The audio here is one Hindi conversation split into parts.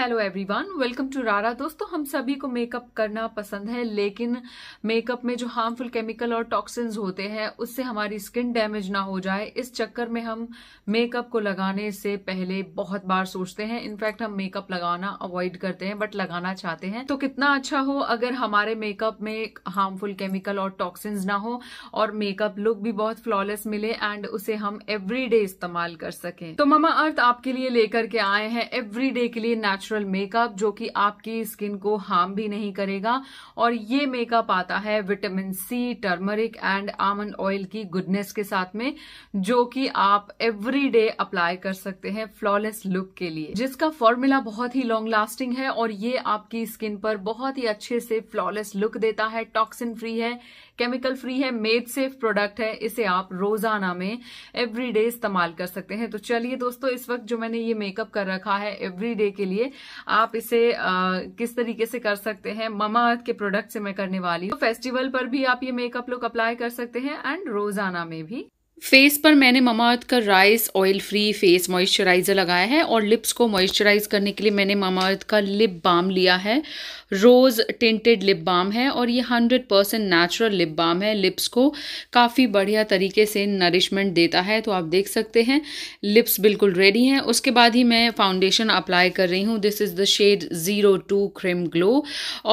हेलो एवरीवन वेलकम टू रारा दोस्तों हम सभी को मेकअप करना पसंद है लेकिन मेकअप में जो हार्मफुल केमिकल और टॉक्सिन्स होते हैं उससे हमारी स्किन डैमेज ना हो जाए इस चक्कर में हम मेकअप को लगाने से पहले बहुत बार सोचते हैं इनफैक्ट हम मेकअप लगाना अवॉइड करते हैं बट लगाना चाहते हैं तो कितना अच्छा हो अगर हमारे मेकअप में हार्मफुल केमिकल और टॉक्सिन्स ना हो और मेकअप लुक भी बहुत फ्लॉलेस मिले एंड उसे हम एवरी इस्तेमाल कर सकें तो ममा अर्थ आपके लिए लेकर के आए हैं एवरी के लिए नेचुरल नेचुरल मेकअप जो कि आपकी स्किन को हार्म भी नहीं करेगा और ये मेकअप आता है vitamin C turmeric and almond oil की गुडनेस के साथ में जो कि आप एवरी डे अप्लाई कर सकते हैं फ्लॉलेस लुक के लिए जिसका फॉर्मूला बहुत ही लॉन्ग लास्टिंग है और ये आपकी स्किन पर बहुत ही अच्छे से फ्लॉलेस लुक देता है टॉक्सिन फ्री है केमिकल फ्री है मेड सेफ प्रोडक्ट है इसे आप रोजाना में एवरीडे इस्तेमाल कर सकते हैं तो चलिए दोस्तों इस वक्त जो मैंने ये मेकअप कर रखा है एवरीडे के लिए आप इसे आ, किस तरीके से कर सकते हैं ममा अर्थ के प्रोडक्ट से मैं करने वाली हूँ तो फेस्टिवल पर भी आप ये मेकअप लुक अप्लाई कर सकते हैं एंड रोजाना में भी फेस पर मैंने ममाअर्थ का rice oil free face moisturiser लगाया है और लिप्स को मॉइस्चराइज करने के लिए मैंने अर्थ का लिप बाम लिया है रोज़ टेंटेड लिप बाम है और ये hundred percent natural lip balm है लिप्स को काफ़ी बढ़िया तरीके से नरिशमेंट देता है तो आप देख सकते हैं लिप्स बिल्कुल रेडी हैं उसके बाद ही मैं फाउंडेशन अप्लाई कर रही हूँ this is the shade zero two cream glow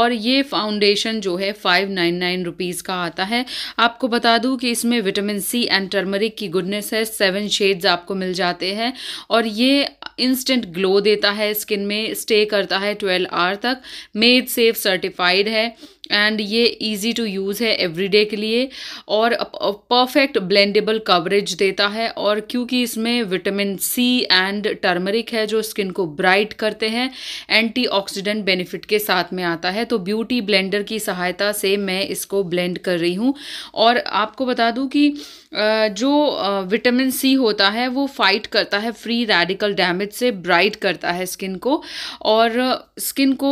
और ये फाउंडेशन जो है फाइव नाइन नाइन रुपीज़ का आता है आपको बता दूँ कि इसमें vitamin C and turmeric turmeric की गुडनेस है सेवन शेड्स आपको मिल जाते हैं और ये इंस्टेंट ग्लो देता है स्किन में स्टे करता है ट्वेल्व आवर तक मेड सेफ सर्टिफाइड है एंड ये इजी टू यूज़ है एवरीडे के लिए और परफेक्ट ब्लेंडेबल कवरेज देता है और क्योंकि इसमें विटामिन सी एंड टर्मरिक है जो स्किन को ब्राइट करते हैं एंटीऑक्सीडेंट बेनिफिट के साथ में आता है तो ब्यूटी ब्लेंडर की सहायता से मैं इसको ब्लेंड कर रही हूँ और आपको बता दूँ कि जो विटामिन सी होता है वो फाइट करता है फ्री रेडिकल डैमेज से ब्राइट करता है स्किन को और स्किन को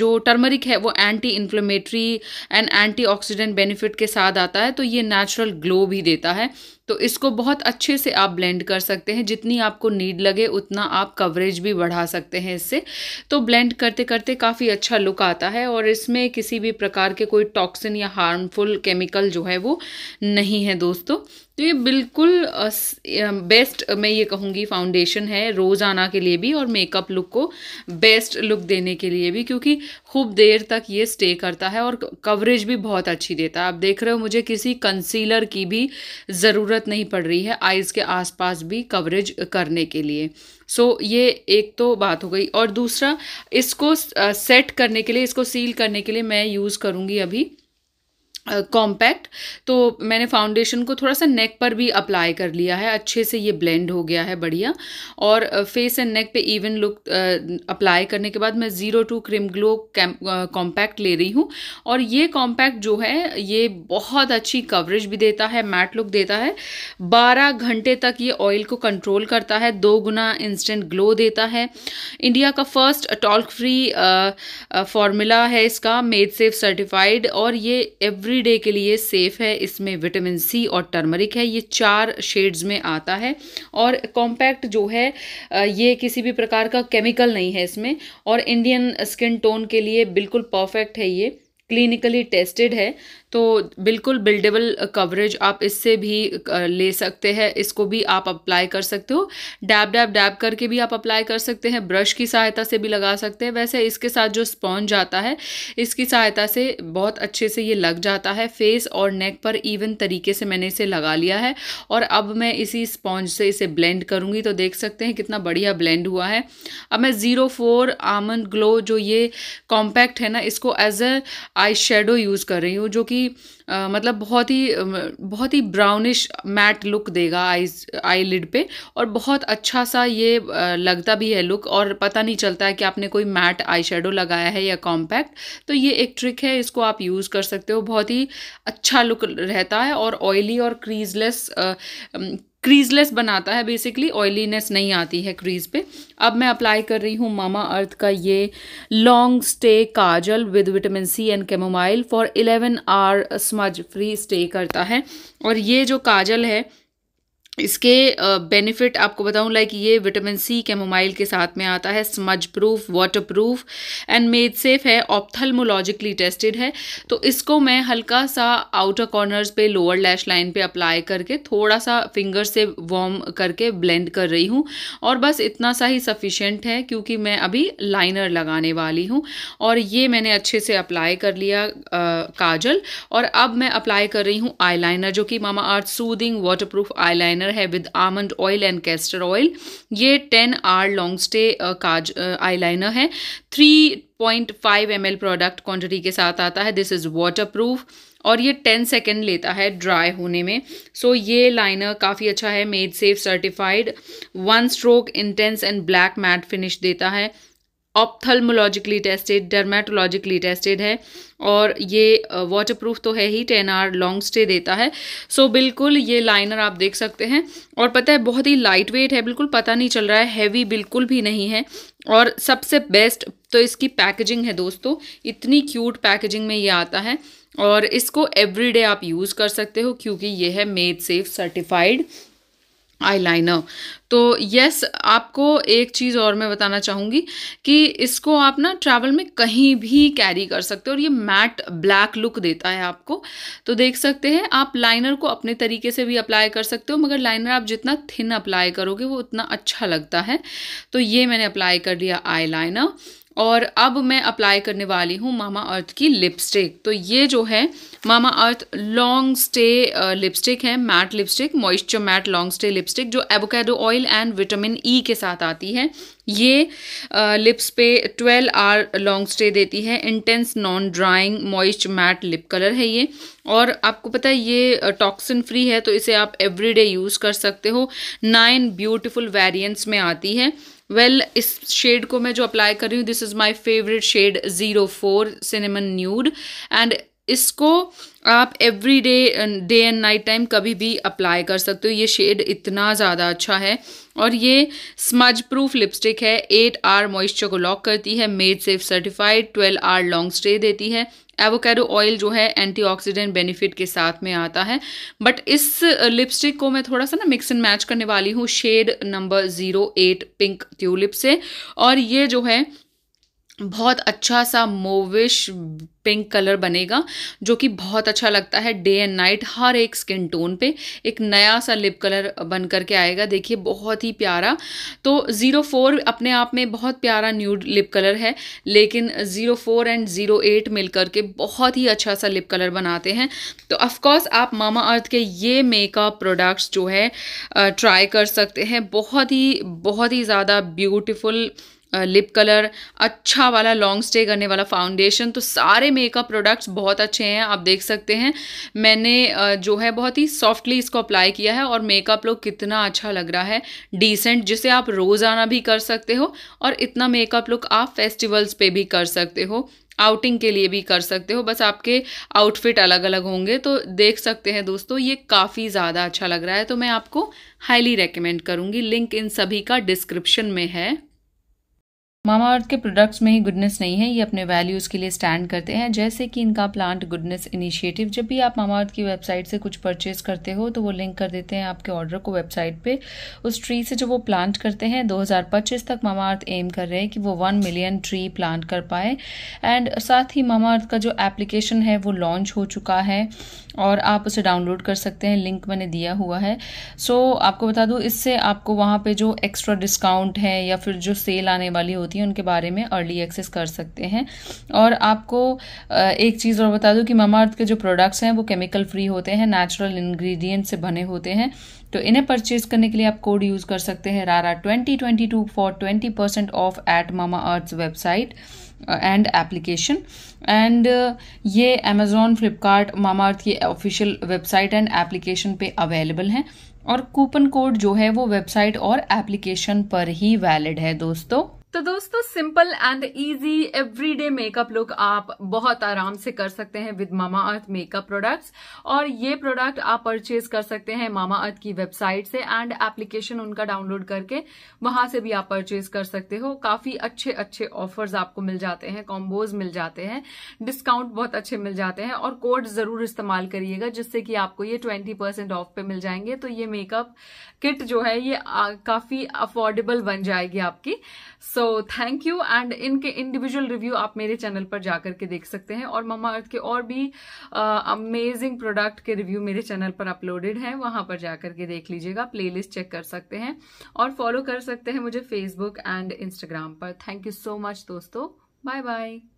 जो टर्मरिक है वो anti inflammate anti inflammatory and antioxidant benefit के साथ आता है तो ये नेचुरल ग्लो भी देता है तो इसको बहुत अच्छे से आप ब्लेंड कर सकते हैं जितनी आपको नीड लगे उतना आप कवरेज भी बढ़ा सकते हैं इससे तो ब्लेंड करते करते काफ़ी अच्छा लुक आता है और इसमें किसी भी प्रकार के कोई टॉक्सिन या हार्मफुल केमिकल जो है वो नहीं है दोस्तों तो ये बिल्कुल बेस्ट मैं ये कहूँगी फाउंडेशन है रोज़ाना के लिए भी और मेकअप लुक को बेस्ट लुक देने के लिए भी क्योंकि खूब देर तक ये स्टे करता है और कवरेज भी बहुत अच्छी देता है आप देख रहे हो मुझे किसी कंसीलर की भी ज़रूरत ज़रूरत नहीं पड़ रही है आइज़ के आसपास भी कवरेज करने के लिए सो so, ये एक तो बात हो गई और दूसरा इसको सेट करने के लिए इसको सील करने के लिए मैं यूज़ करूँगी अभी कॉम्पैक्ट uh, तो मैंने फाउंडेशन को थोड़ा सा नेक पर भी अप्लाई कर लिया है अच्छे से ये ब्लेंड हो गया है बढ़िया और फेस एंड नेक पे इवन लुक अप्लाई करने के बाद मैं zero two cream glow compact ले रही हूँ और ये कॉम्पैक्ट जो है ये बहुत अच्छी कवरेज भी देता है मैट लुक देता है बारह घंटे तक ये ऑयल को कंट्रोल करता है दो गुना इंस्टेंट ग्लो देता है इंडिया का फर्स्ट टॉल्क फ्री फॉर्मूला है इसका मेड सेफ सर्टिफाइड और ये एवरी डे के लिए सेफ़ है इसमें विटामिन सी और टर्मरिक है ये चार शेड्स में आता है और कॉम्पैक्ट जो है ये किसी भी प्रकार का केमिकल नहीं है इसमें और इंडियन स्किन टोन के लिए बिल्कुल परफेक्ट है ये क्लिनिकली टेस्टेड है तो बिल्कुल बिल्डेबल कवरेज आप इससे भी ले सकते हैं इसको भी आप अप्लाई कर सकते हो डैब डैब डैब करके भी आप अप्लाई कर सकते हैं ब्रश की सहायता से भी लगा सकते हैं वैसे इसके साथ जो स्पॉन्ज आता है इसकी सहायता से बहुत अच्छे से ये लग जाता है फेस और नेक पर इवन तरीके से मैंने इसे लगा लिया है और अब मैं इसी स्पॉन्ज से इसे ब्लेंड करूँगी तो देख सकते हैं कितना बढ़िया ब्लेंड हुआ है अब मैं ज़ीरो फोर आमंड ग्लो जो ये कॉम्पैक्ट है ना इसको as a eye shadow use कर रही हूँ जो कि मतलब बहुत ही बहुत ही ब्राउनिश मैट लुक देगा आईज आई लिड पे और बहुत अच्छा सा ये लगता भी है लुक और पता नहीं चलता है कि आपने कोई मैट आई शेडो लगाया है या कॉम्पैक्ट तो ये एक ट्रिक है इसको आप यूज़ कर सकते हो बहुत ही अच्छा लुक रहता है और ऑयली और क्रीजलेस क्रीजलेस बनाता है बेसिकली ऑयलीनेस नहीं आती है क्रीज पे अब मैं अप्लाई कर रही हूँ मामा अर्थ का ये long stay kajal with vitamin C and chamomile for 11 hour smudge free stay करता है और ये जो काजल है इसके बेनिफिट आपको बताऊं लाइक ये विटामिन सी कैमोमाइल के साथ में आता है smudge proof water proof and made safe है ऑप्थलमोलॉजिकली टेस्टेड है तो इसको मैं हल्का सा आउटर कॉर्नर्स पे लोअर लैश लाइन पे अप्लाई करके थोड़ा सा फिंगर से वॉर्म करके ब्लेंड कर रही हूँ और बस इतना सा ही सफिशेंट है क्योंकि मैं अभी लाइनर लगाने वाली हूँ और ये मैंने अच्छे से अप्लाई कर लिया आ, काजल और अब मैं अप्लाई कर रही हूँ आई जो कि Mamaearth soothing water proof eye liner है with almond oil and castor oil ये टेन आर लॉन्ग स्टे काज आईलाइनर है three point five M L product quantity के साथ आता है दिस इज़ वाटर प्रूफ और ये टेन सेकेंड लेता है ड्राई होने में सो so, ये लाइनर काफ़ी अच्छा है made safe certified one stroke intense and black matte finish देता है ऑप्थल्मोलॉजिकली टेस्टेड डर्मेटोलॉजिकली टेस्टेड है और ये वाटर प्रूफ तो है ही टेन आर लॉन्ग स्टे देता है सो so, बिल्कुल ये लाइनर आप देख सकते हैं और पता है बहुत ही लाइट वेट है बिल्कुल पता नहीं चल रहा है हैवी बिल्कुल भी नहीं है और सबसे बेस्ट तो इसकी पैकेजिंग है दोस्तों इतनी क्यूट पैकेजिंग में ये आता है और इसको एवरीडे आप यूज़ कर सकते हो क्योंकि ये है मेड सेफ सर्टिफाइड आईलाइनर तो यस आपको एक चीज़ और मैं बताना चाहूँगी कि इसको आप ना ट्रैवल में कहीं भी कैरी कर सकते हो और ये मैट ब्लैक लुक देता है आपको तो देख सकते हैं आप लाइनर को अपने तरीके से भी अप्लाई कर सकते हो मगर लाइनर आप जितना थिन अप्लाई करोगे वो उतना अच्छा लगता है तो ये मैंने अप्लाई कर लिया आई और अब मैं अप्लाई करने वाली हूँ मामा अर्थ की लिपस्टिक तो ये जो है Mamaearth long stay lipstick है matte lipstick moisture matte long stay lipstick जो avocado oil and vitamin E के साथ आती है ये लिप्स uh, पे 12 आवर लॉन्ग स्टे देती है intense non drying moist matte lip colour है ये और आपको पता है ये टॉक्सिन uh, फ्री है तो इसे आप एवरीडे यूज़ कर सकते हो नाइन ब्यूटीफुल वेरिएंट्स में आती है वेल well, इस शेड को मैं जो अप्लाई कर रही हूँ this is my favourite shade zero four cinnamon nude and इसको आप every day day and night time कभी भी अप्लाई कर सकते हो ये शेड इतना ज़्यादा अच्छा है और ये स्मज प्रूफ लिपस्टिक है एट आर मॉइस्चर को लॉक करती है made safe certified twelve hour long stay देती है एवोकेडो ऑयल जो है एंटीऑक्सीडेंट बेनिफिट के साथ में आता है बट इस लिपस्टिक को मैं थोड़ा सा ना मिक्स एंड मैच करने वाली हूँ shade number zero eight pink tulip से और ये जो है बहुत अच्छा सा मोविश पिंक कलर बनेगा जो कि बहुत अच्छा लगता है डे एंड नाइट हर एक स्किन टोन पे एक नया सा लिप कलर बन करके आएगा देखिए बहुत ही प्यारा तो ज़ीरो फोर अपने आप में बहुत प्यारा न्यूड लिप कलर है लेकिन zero four and zero eight मिल करके बहुत ही अच्छा सा लिप कलर बनाते हैं तो अफ़कोर्स आप मामा अर्थ के ये मेकअप प्रोडक्ट्स जो है ट्राई कर सकते हैं बहुत ही बहुत ही ज़्यादा ब्यूटिफुल लिप कलर अच्छा वाला लॉन्ग स्टे करने वाला फाउंडेशन तो सारे मेकअप प्रोडक्ट्स बहुत अच्छे हैं आप देख सकते हैं मैंने जो है बहुत ही सॉफ्टली इसको अप्लाई किया है और मेकअप लुक कितना अच्छा लग रहा है डिसेंट जिसे आप रोज़ाना भी कर सकते हो और इतना मेकअप लुक आप फेस्टिवल्स पर भी कर सकते हो आउटिंग के लिए भी कर सकते हो बस आपके आउटफिट अलग अलग होंगे तो देख सकते हैं दोस्तों ये काफ़ी ज़्यादा अच्छा लग रहा है तो मैं आपको हाईली रेकमेंड करूँगी लिंक इन सभी का डिस्क्रिप्शन में है मामा अर्थ के प्रोडक्ट्स में ही गुडनेस नहीं है ये अपने वैल्यूज़ के लिए स्टैंड करते हैं जैसे कि इनका प्लांट गुडनेस इनिशिएटिव जब भी आप मामा अर्थ की वेबसाइट से कुछ परचेज करते हो तो वो लिंक कर देते हैं आपके ऑर्डर को वेबसाइट पे उस ट्री से जो वो प्लांट करते हैं 2025 तक मामा अर्थ एम कर रहे हैं कि वो वन मिलियन ट्री प्लांट कर पाए एंड साथ ही मामा अर्थ का जो एप्लीकेशन है वो लॉन्च हो चुका है और आप उसे डाउनलोड कर सकते हैं लिंक मैंने दिया हुआ है सो so, आपको बता दूँ इससे आपको वहाँ पर जो एक्स्ट्रा डिस्काउंट है या फिर जो सेल आने वाली होती होती हैं उनके बारे में अर्ली एक्सेस कर सकते हैं और आपको एक चीज़ और बता दूँ कि मामा अर्थ के जो प्रोडक्ट्स हैं वो केमिकल फ्री होते हैं नेचुरल इन्ग्रीडियंट से बने होते हैं तो इन्हें परचेज करने के लिए आप कोड यूज़ कर सकते हैं रारा twenty twenty two for twenty percent off at Mamaearth website and application and ये अमेजोन फ्लिपकार्ट मामा अर्थ की ऑफिशियल वेबसाइट एंड एप्लीकेशन पे अवेलेबल हैं और कूपन कोड जो है वो वेबसाइट और एप्लीकेशन पर ही वैलिड है दोस्तों तो दोस्तों simple and easy everyday makeup look आप बहुत आराम से कर सकते हैं with Mamaearth makeup products और ये प्रोडक्ट आप परचेज कर सकते हैं मामा अर्थ की वेबसाइट से एंड एप्लीकेशन उनका डाउनलोड करके वहां से भी आप परचेज कर सकते हो काफी अच्छे अच्छे ऑफर्स आपको मिल जाते हैं कॉम्बोज मिल जाते हैं डिस्काउंट बहुत अच्छे मिल जाते हैं और कोड जरूर इस्तेमाल करिएगा जिससे कि आपको ये ट्वेंटी परसेंट ऑफ पे मिल जाएंगे तो ये मेकअप किट जो है ये काफी अफोर्डेबल बन जाएगी आपकी so so, thank you and इनके इंडिविजुअल रिव्यू आप मेरे चैनल पर जाकर के देख सकते हैं और ममा अर्थ के और भी अमेजिंग uh, प्रोडक्ट के रिव्यू मेरे चैनल पर अपलोडेड हैं वहां पर जाकर के देख लीजिएगा प्लेलिस्ट चेक कर सकते हैं और फॉलो कर सकते हैं मुझे फेसबुक एंड इंस्टाग्राम पर थैंक यू सो मच दोस्तों बाय बाय